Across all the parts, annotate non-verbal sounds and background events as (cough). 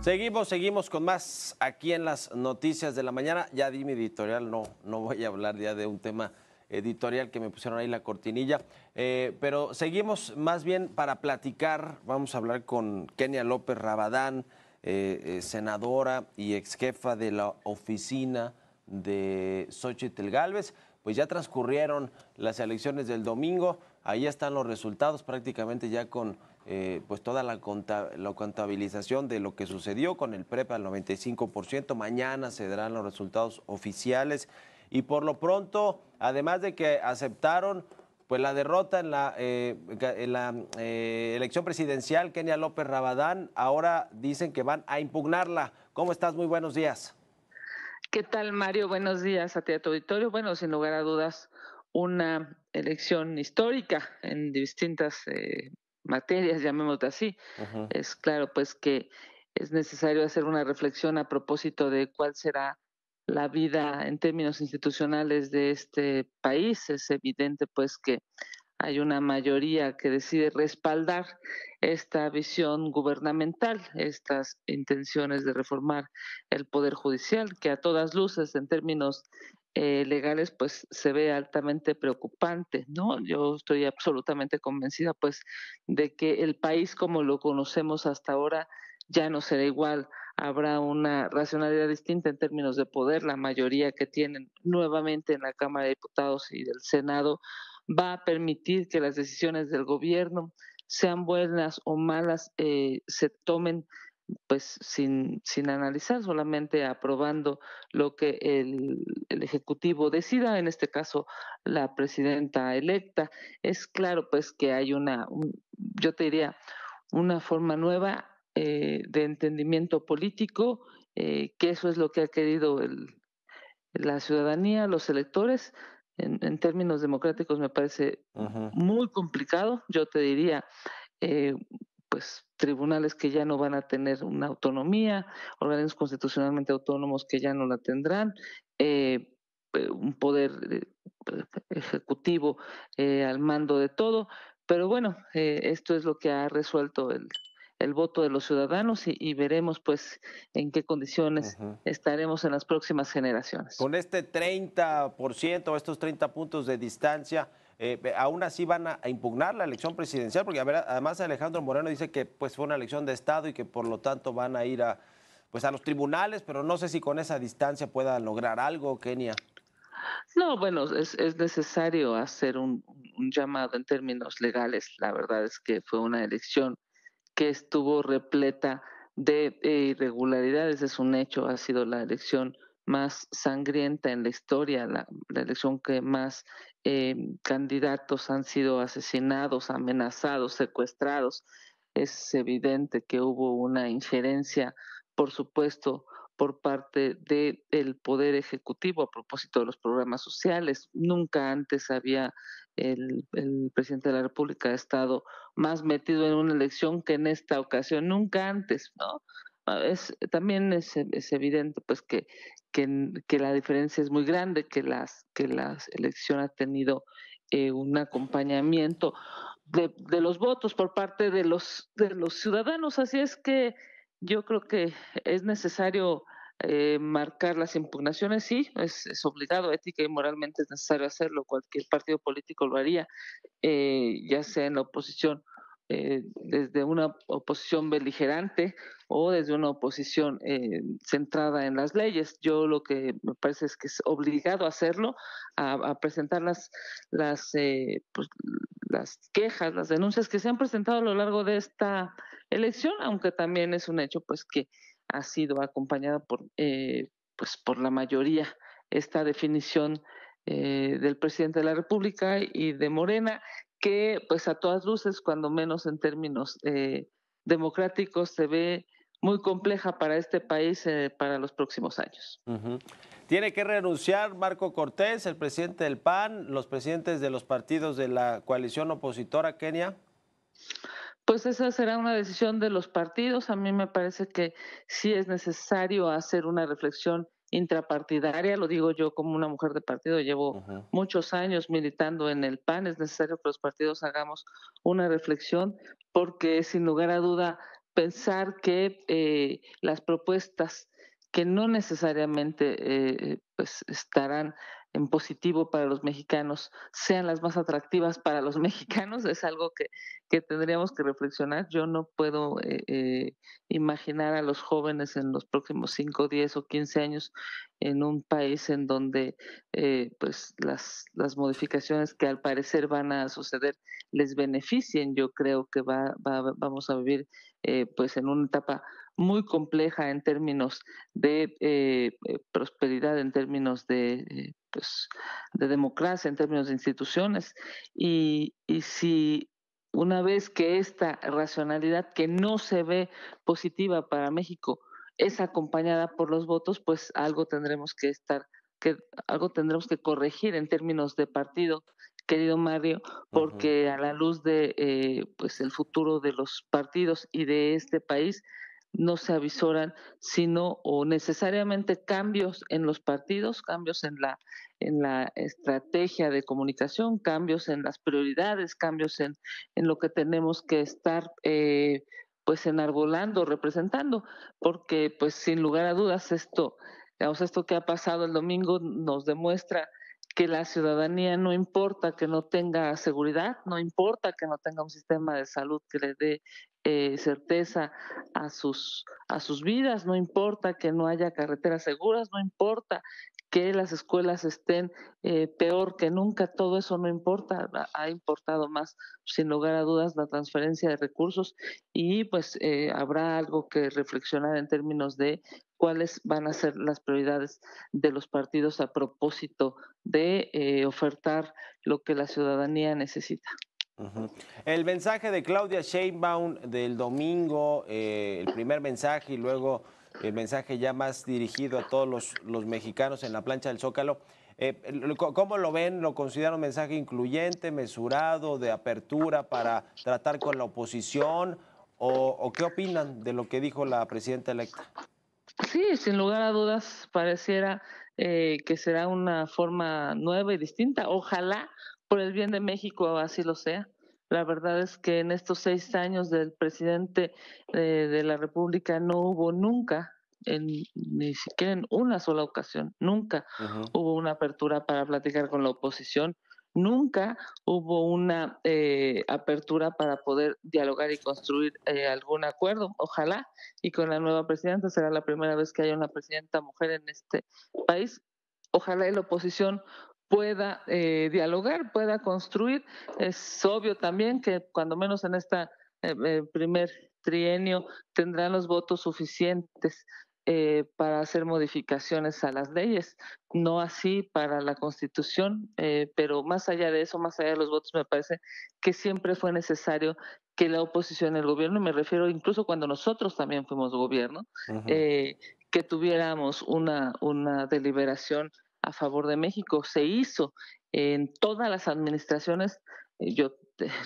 Seguimos, seguimos con más aquí en las noticias de la mañana. Ya di mi editorial, no, no voy a hablar ya de un tema editorial que me pusieron ahí la cortinilla. Eh, pero seguimos más bien para platicar, vamos a hablar con Kenia López Rabadán, eh, eh, senadora y exjefa de la oficina de Xochitl Galvez. Pues ya transcurrieron las elecciones del domingo, ahí están los resultados prácticamente ya con eh, pues toda la, la, contabilización de lo que sucedió con el PREP al 95%. Mañana se darán los resultados oficiales y por lo pronto, además de que aceptaron pues la derrota en la, eh, eh, elección presidencial, Kenia López Rabadán, ahora dicen que van a impugnarla. ¿Cómo estás? Muy buenos días. ¿Qué tal, Mario? Buenos días a teatro a auditorio. Bueno, sin lugar a dudas, una elección histórica en distintas materias, llamémoslo así. Es claro, pues que es necesario hacer una reflexión a propósito de cuál será la vida en términos institucionales de este país. Es evidente, pues, que hay una mayoría que decide respaldar esta visión gubernamental, estas intenciones de reformar el Poder Judicial, que a todas luces, en términos eh, legales pues se ve altamente preocupante, ¿no? Yo estoy absolutamente convencida pues de que el país como lo conocemos hasta ahora ya no será igual, habrá una racionalidad distinta en términos de poder, la mayoría que tienen nuevamente en la Cámara de Diputados y del Senado va a permitir que las decisiones del gobierno, sean buenas o malas, eh, se tomen pues sin, sin analizar, solamente aprobando lo que el, Ejecutivo decida, en este caso la presidenta electa. Es claro pues que hay una, yo te diría, una forma nueva eh, de entendimiento político, eh, que eso es lo que ha querido el, la ciudadanía, los electores. En, términos democráticos me parece muy complicado, yo te diría, eh, pues tribunales que ya no van a tener una autonomía, organismos constitucionalmente autónomos que ya no la tendrán, eh, eh, un poder eh, ejecutivo al mando de todo. Pero bueno, esto es lo que ha resuelto el, el voto de los ciudadanos y, veremos pues en qué condiciones estaremos en las próximas generaciones. Con este 30%, estos 30 puntos de distancia, eh, aún así van a, impugnar la elección presidencial, porque además Alejandro Moreno dice que pues, fue una elección de Estado y que por lo tanto van a ir a, pues, a los tribunales, pero no sé si con esa distancia pueda lograr algo, Kenia. No, bueno, es, es necesario hacer un, un llamado en términos legales. La verdad es que fue una elección que estuvo repleta de eh, irregularidades, es un hecho, ha sido la elección más sangrienta en la historia, la, elección que más eh, candidatos han sido asesinados, amenazados, secuestrados. Es evidente que hubo una injerencia, por supuesto, por parte del el Poder Ejecutivo a propósito de los programas sociales. Nunca antes había el, el, presidente de la República estado más metido en una elección que en esta ocasión, nunca antes, ¿no? también es, es evidente pues que que, la diferencia es muy grande, que, las, que la elección ha tenido eh, un acompañamiento de, los votos por parte de los, de los ciudadanos. Así es que yo creo que es necesario eh, marcar las impugnaciones, sí, es, obligado, ética y moralmente es necesario hacerlo, cualquier partido político lo haría, eh, ya sea en la oposición eh, desde una oposición beligerante o desde una oposición eh, centrada en las leyes. Yo lo que me parece es que es obligado a hacerlo, a, presentar las, las, eh, pues, las quejas, las denuncias que se han presentado a lo largo de esta elección, aunque también es un hecho pues que ha sido acompañado por, pues, por la mayoría esta definición del presidente de la República y de Morena, que pues a todas luces, cuando menos en términos eh, democráticos, se ve muy compleja para este país eh, para los próximos años. Tiene que renunciar Marco Cortés, el presidente del PAN, los presidentes de los partidos de la coalición opositora Kenia. Pues esa será una decisión de los partidos. A mí me parece que sí es necesario hacer una reflexión intrapartidaria, lo digo yo como una mujer de partido, llevo muchos años militando en el PAN, es necesario que los partidos hagamos una reflexión porque sin lugar a duda pensar que eh, las propuestas que no necesariamente eh, pues estarán en positivo para los mexicanos, sean las más atractivas para los (laughs) mexicanos, es algo que, tendríamos que reflexionar. Yo no puedo eh, eh, imaginar a los jóvenes en los próximos 5, 10 o 15 años en un país en donde eh, pues las, modificaciones que al parecer van a suceder les beneficien. Yo creo que vamos a vivir pues en una etapa muy compleja en términos de eh, eh, prosperidad, en términos de, eh, pues, de democracia, en términos de instituciones. Y, si una vez que esta racionalidad que no se ve positiva para México es acompañada por los votos, pues algo tendremos que estar, que algo tendremos que corregir en términos de partido, querido Mario, porque a la luz de pues el futuro de los partidos y de este país, no se avisoran sino o necesariamente cambios en los partidos, cambios en la en la estrategia de comunicación, cambios en las prioridades, cambios en, en lo que tenemos que estar eh, pues enarbolando, representando, porque pues sin lugar a dudas esto, digamos, esto que ha pasado el domingo nos demuestra que la ciudadanía no importa que no tenga seguridad, no importa que no tenga un sistema de salud que le dé eh, certeza a sus, a sus vidas, no importa que no haya carreteras seguras, no importa que las escuelas estén eh, peor que nunca, todo eso no importa, ha importado más, sin lugar a dudas, la transferencia de recursos y pues eh, habrá algo que reflexionar en términos de cuáles van a ser las prioridades de los partidos a propósito de eh, ofertar lo que la ciudadanía necesita. El mensaje de Claudia Sheinbaum del domingo, el primer mensaje y luego el mensaje ya más dirigido a todos los, los mexicanos en la plancha del Zócalo. Eh, ¿Cómo lo ven? ¿Lo consideran un mensaje incluyente, mesurado, de apertura para tratar con la oposición? ¿O, qué opinan de lo que dijo la presidenta electa? Sí, sin lugar a dudas, pareciera eh, que será una forma nueva y distinta. Ojalá por el bien de México así lo sea. La verdad es que en estos seis años del presidente eh, de la República no hubo nunca, ni siquiera en una sola ocasión, nunca hubo una apertura para platicar con la oposición, nunca hubo una eh, apertura para poder dialogar y construir eh, algún acuerdo. Ojalá y con la nueva presidenta será la primera vez que haya una presidenta mujer en este país. Ojalá y la oposición pueda eh, dialogar, pueda construir. Es obvio también que cuando menos en este primer trienio tendrán los votos suficientes para hacer modificaciones a las leyes, no así para la constitución, pero más allá de eso, más allá de los votos, me parece que siempre fue necesario que la oposición, el gobierno, me refiero incluso cuando nosotros también fuimos gobierno, que tuviéramos una, una deliberación a favor de México. Se hizo en todas las administraciones. Eh, yo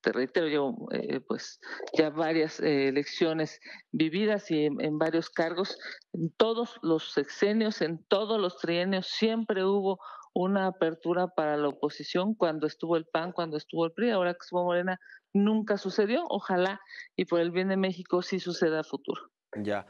te reitero, llevo eh, pues ya varias eh, elecciones vividas y en, varios cargos. En todos los sexenios, en todos los trienios, siempre hubo una apertura para la oposición cuando estuvo el PAN, cuando estuvo el PRI, ahora que estuvo Morena, nunca sucedió. Ojalá y por el bien de México sí suceda a futuro. Ya.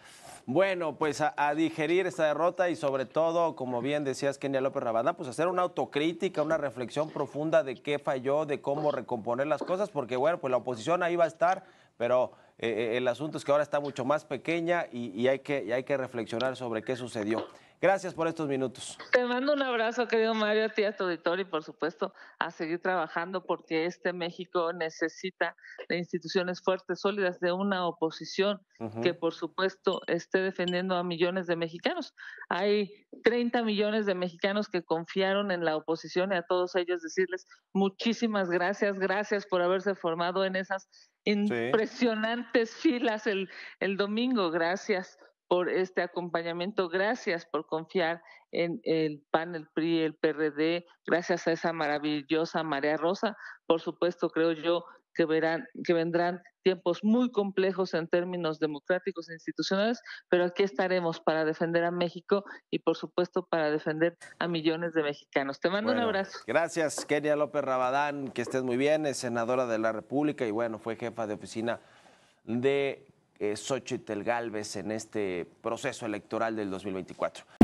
Bueno, pues a, digerir esta derrota y sobre todo, como bien decías Kenia López Rabanda, pues hacer una autocrítica, una reflexión profunda de qué falló, de cómo recomponer las cosas, porque bueno, pues la oposición ahí va a estar, pero eh, eh, el asunto es que ahora está mucho más pequeña y, hay que, y hay que reflexionar sobre qué sucedió. Gracias por estos minutos. Te mando un abrazo, querido Mario, a ti, a tu auditorio y por supuesto a seguir trabajando porque este México necesita de instituciones fuertes, sólidas, de una oposición que por supuesto esté defendiendo a millones de mexicanos. Hay 30 millones de mexicanos que confiaron en la oposición y a todos ellos decirles muchísimas gracias, gracias por haberse formado en esas impresionantes filas el domingo. Gracias por este acompañamiento, gracias por confiar en el PAN, el PRI, el PRD, gracias a esa maravillosa María Rosa. Por supuesto, creo yo que, verán, que vendrán tiempos muy complejos en términos democráticos e institucionales, pero aquí estaremos para defender a México y por supuesto para defender a millones de mexicanos. Te mando un abrazo. Gracias, Kenia López Rabadán, que estés muy bien, es senadora de la República y bueno, fue jefa de oficina de eh, Xochitl Galvez en este proceso electoral del 2024.